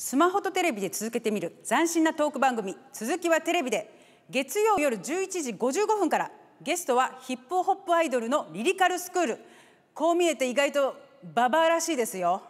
スマホとテレビで続けてみる斬新なトーク番組続きはテレビで月曜夜11時55分からゲストはヒップホップアイドルのリリカルスクールこう見えて意外とババアらしいですよ